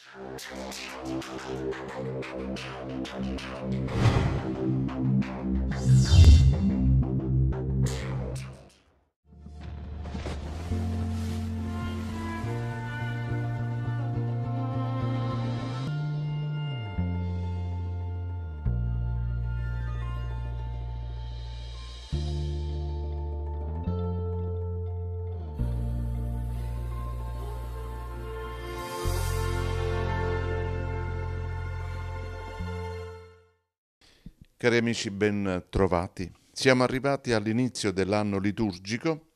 Thank you. Cari amici ben trovati, siamo arrivati all'inizio dell'anno liturgico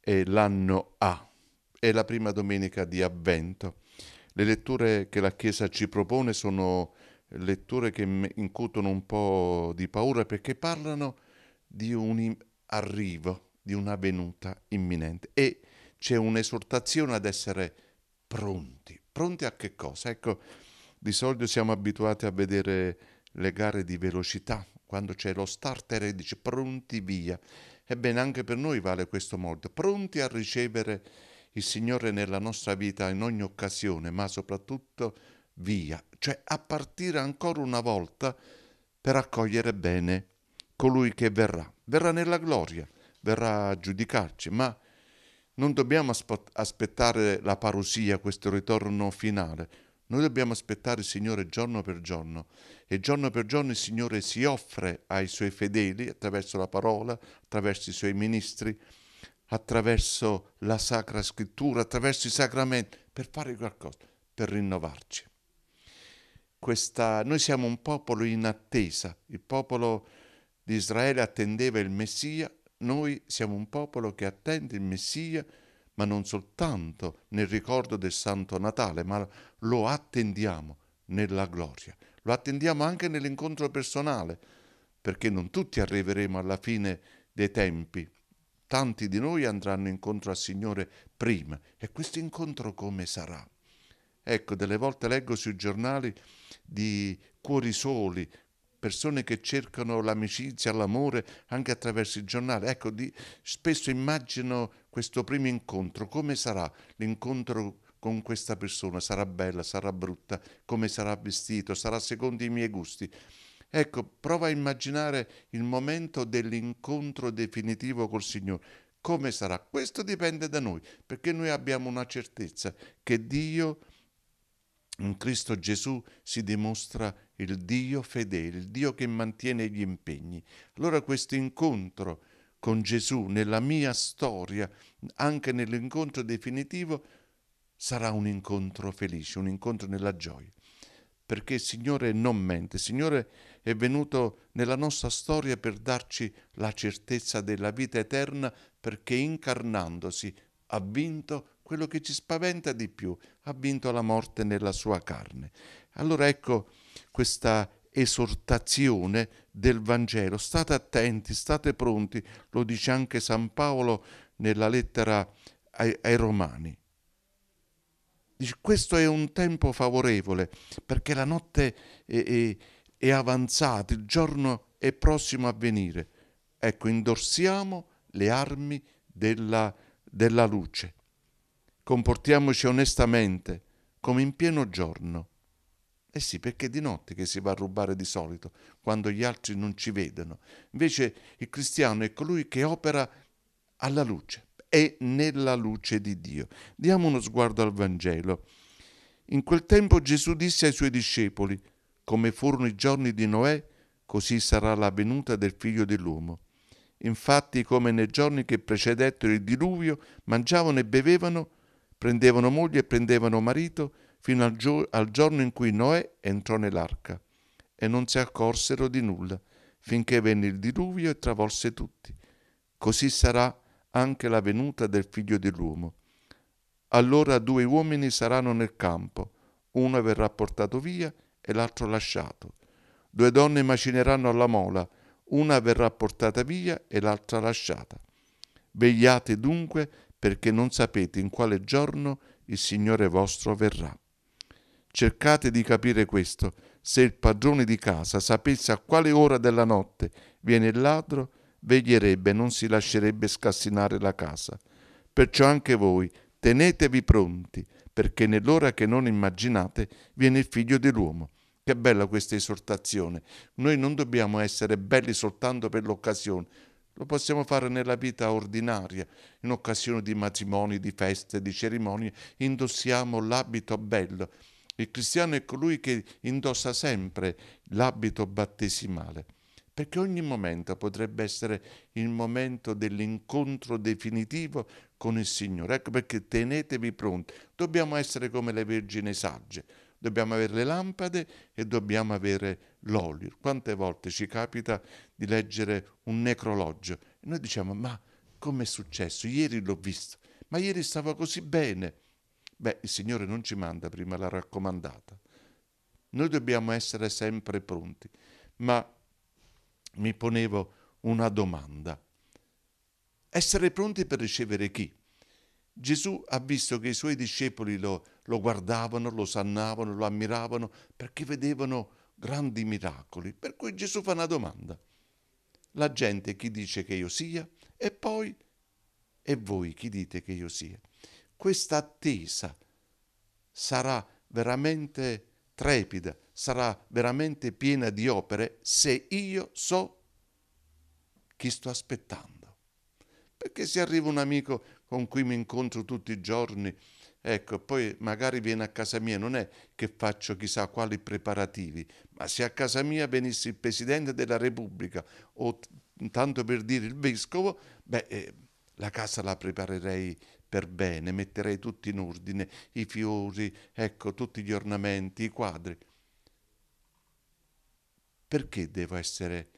e l'anno A, è la prima domenica di avvento. Le letture che la Chiesa ci propone sono letture che incutono un po' di paura perché parlano di un arrivo, di una venuta imminente e c'è un'esortazione ad essere pronti. Pronti a che cosa? Ecco, di solito siamo abituati a vedere le gare di velocità, quando c'è lo starter e dice pronti via. Ebbene, anche per noi vale questo modo, pronti a ricevere il Signore nella nostra vita in ogni occasione, ma soprattutto via, cioè a partire ancora una volta per accogliere bene colui che verrà. Verrà nella gloria, verrà a giudicarci, ma non dobbiamo aspettare la parosia, questo ritorno finale noi dobbiamo aspettare il Signore giorno per giorno e giorno per giorno il Signore si offre ai suoi fedeli attraverso la parola, attraverso i suoi ministri, attraverso la sacra scrittura, attraverso i sacramenti, per fare qualcosa, per rinnovarci. Questa, noi siamo un popolo in attesa, il popolo di Israele attendeva il Messia, noi siamo un popolo che attende il Messia ma non soltanto nel ricordo del Santo Natale, ma lo attendiamo nella gloria. Lo attendiamo anche nell'incontro personale, perché non tutti arriveremo alla fine dei tempi. Tanti di noi andranno incontro al Signore prima e questo incontro come sarà? Ecco, delle volte leggo sui giornali di cuori soli, persone che cercano l'amicizia, l'amore anche attraverso il giornale. Ecco, di, spesso immagino questo primo incontro, come sarà l'incontro con questa persona? Sarà bella, sarà brutta, come sarà vestito, sarà secondo i miei gusti. Ecco, prova a immaginare il momento dell'incontro definitivo col Signore. Come sarà? Questo dipende da noi, perché noi abbiamo una certezza che Dio in Cristo Gesù si dimostra il Dio fedele, il Dio che mantiene gli impegni. Allora questo incontro con Gesù nella mia storia, anche nell'incontro definitivo, sarà un incontro felice, un incontro nella gioia. Perché il Signore non mente, il Signore è venuto nella nostra storia per darci la certezza della vita eterna, perché incarnandosi ha vinto quello che ci spaventa di più, ha vinto la morte nella sua carne. Allora ecco, questa esortazione del Vangelo. State attenti, state pronti, lo dice anche San Paolo nella lettera ai, ai Romani. Dice, questo è un tempo favorevole perché la notte è, è, è avanzata, il giorno è prossimo a venire. Ecco, indorsiamo le armi della, della luce. Comportiamoci onestamente, come in pieno giorno. Eh sì, perché è di notte che si va a rubare di solito, quando gli altri non ci vedono. Invece il cristiano è colui che opera alla luce e nella luce di Dio. Diamo uno sguardo al Vangelo. In quel tempo Gesù disse ai suoi discepoli, come furono i giorni di Noè, così sarà la venuta del figlio dell'uomo. Infatti, come nei giorni che precedettero il diluvio, mangiavano e bevevano, prendevano moglie e prendevano marito, fino al, gio- al giorno in cui Noè entrò nell'arca, e non si accorsero di nulla, finché venne il diluvio e travolse tutti. Così sarà anche la venuta del figlio dell'uomo. Allora due uomini saranno nel campo, uno verrà portato via e l'altro lasciato. Due donne macineranno alla mola, una verrà portata via e l'altra lasciata. Vegliate dunque perché non sapete in quale giorno il Signore vostro verrà. Cercate di capire questo. Se il padrone di casa sapesse a quale ora della notte viene il ladro, veglierebbe e non si lascerebbe scassinare la casa. Perciò anche voi tenetevi pronti, perché nell'ora che non immaginate viene il figlio dell'uomo. Che bella questa esortazione. Noi non dobbiamo essere belli soltanto per l'occasione, lo possiamo fare nella vita ordinaria, in occasione di matrimoni, di feste, di cerimonie, indossiamo l'abito bello, il cristiano è colui che indossa sempre l'abito battesimale, perché ogni momento potrebbe essere il momento dell'incontro definitivo con il Signore. Ecco perché tenetevi pronti. Dobbiamo essere come le vergini sagge. Dobbiamo avere le lampade e dobbiamo avere l'olio. Quante volte ci capita di leggere un necrologio e noi diciamo: Ma com'è successo? Ieri l'ho visto, ma ieri stava così bene. Beh, il Signore non ci manda prima la raccomandata. Noi dobbiamo essere sempre pronti, ma mi ponevo una domanda. Essere pronti per ricevere chi? Gesù ha visto che i suoi discepoli lo, lo guardavano, lo sannavano, lo ammiravano perché vedevano grandi miracoli. Per cui Gesù fa una domanda. La gente chi dice che io sia? E poi, e voi chi dite che io sia? questa attesa sarà veramente trepida, sarà veramente piena di opere se io so chi sto aspettando. Perché se arriva un amico con cui mi incontro tutti i giorni, ecco, poi magari viene a casa mia, non è che faccio chissà quali preparativi, ma se a casa mia venisse il Presidente della Repubblica o tanto per dire il Vescovo, beh, eh, la casa la preparerei per bene, metterei tutti in ordine, i fiori, ecco, tutti gli ornamenti, i quadri. Perché devo essere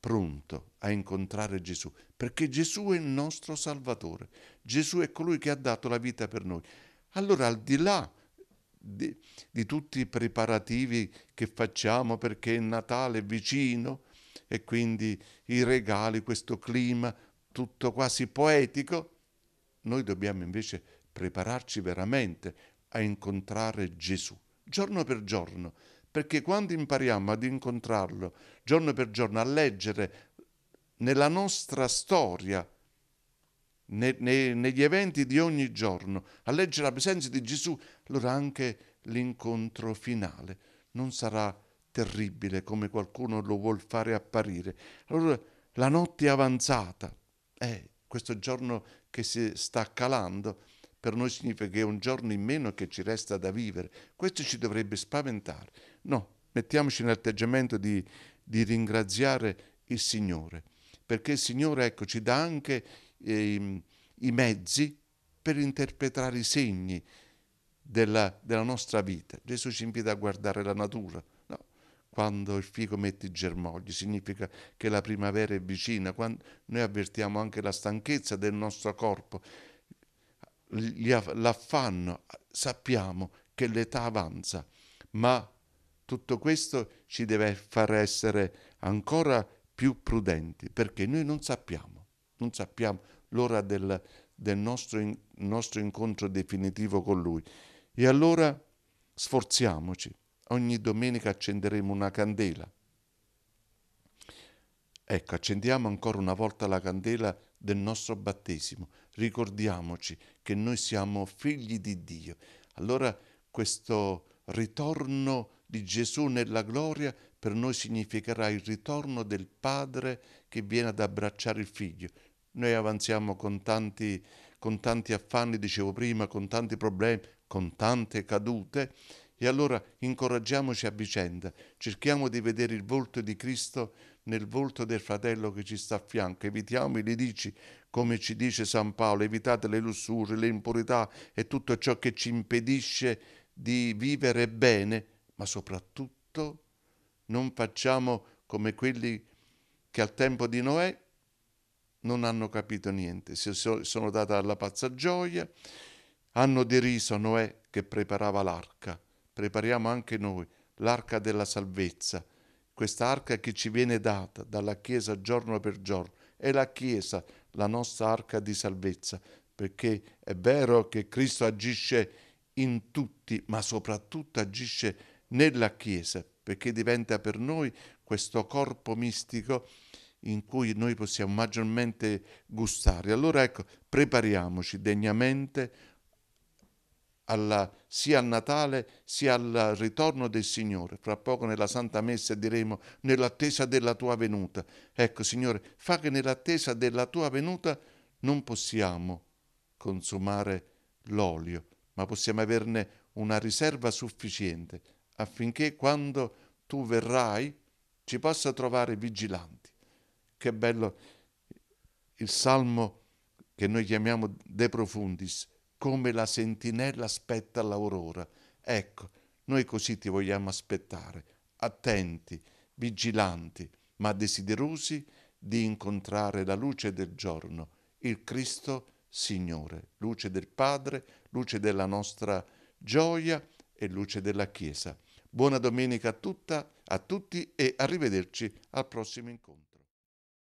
pronto a incontrare Gesù? Perché Gesù è il nostro Salvatore, Gesù è colui che ha dato la vita per noi. Allora, al di là di, di tutti i preparativi che facciamo perché è Natale vicino e quindi i regali, questo clima tutto quasi poetico, noi dobbiamo invece prepararci veramente a incontrare Gesù, giorno per giorno, perché quando impariamo ad incontrarlo, giorno per giorno, a leggere nella nostra storia, ne, ne, negli eventi di ogni giorno, a leggere la presenza di Gesù, allora anche l'incontro finale non sarà terribile come qualcuno lo vuol fare apparire. Allora la notte è avanzata, eh, questo giorno che si sta calando, per noi significa che è un giorno in meno che ci resta da vivere. Questo ci dovrebbe spaventare. No, mettiamoci nell'atteggiamento di, di ringraziare il Signore, perché il Signore ecco, ci dà anche eh, i mezzi per interpretare i segni della, della nostra vita. Gesù ci invita a guardare la natura, quando il fico mette i germogli, significa che la primavera è vicina, quando noi avvertiamo anche la stanchezza del nostro corpo, l'affanno, sappiamo che l'età avanza, ma tutto questo ci deve far essere ancora più prudenti, perché noi non sappiamo, non sappiamo l'ora del, del nostro, nostro incontro definitivo con Lui. E allora sforziamoci Ogni domenica accenderemo una candela. Ecco, accendiamo ancora una volta la candela del nostro battesimo. Ricordiamoci che noi siamo figli di Dio. Allora questo ritorno di Gesù nella gloria per noi significherà il ritorno del Padre che viene ad abbracciare il Figlio. Noi avanziamo con tanti, con tanti affanni, dicevo prima, con tanti problemi, con tante cadute e allora incoraggiamoci a vicenda, cerchiamo di vedere il volto di Cristo nel volto del fratello che ci sta a fianco, evitiamo i litigi, come ci dice San Paolo, evitate le lussurie, le impurità e tutto ciò che ci impedisce di vivere bene, ma soprattutto non facciamo come quelli che al tempo di Noè non hanno capito niente, si sono data alla pazza gioia, hanno deriso Noè che preparava l'arca prepariamo anche noi l'arca della salvezza, questa arca che ci viene data dalla Chiesa giorno per giorno. È la Chiesa la nostra arca di salvezza, perché è vero che Cristo agisce in tutti, ma soprattutto agisce nella Chiesa, perché diventa per noi questo corpo mistico in cui noi possiamo maggiormente gustare. Allora ecco, prepariamoci degnamente alla, sia al Natale sia al ritorno del Signore. Fra poco nella Santa Messa diremo nell'attesa della tua venuta. Ecco Signore, fa che nell'attesa della tua venuta non possiamo consumare l'olio, ma possiamo averne una riserva sufficiente affinché quando tu verrai ci possa trovare vigilanti. Che bello il salmo che noi chiamiamo De Profundis, come la sentinella aspetta l'aurora. Ecco, noi così ti vogliamo aspettare, attenti, vigilanti, ma desiderosi di incontrare la luce del giorno, il Cristo Signore, luce del Padre, luce della nostra gioia e luce della Chiesa. Buona domenica a, tutta, a tutti e arrivederci al prossimo incontro.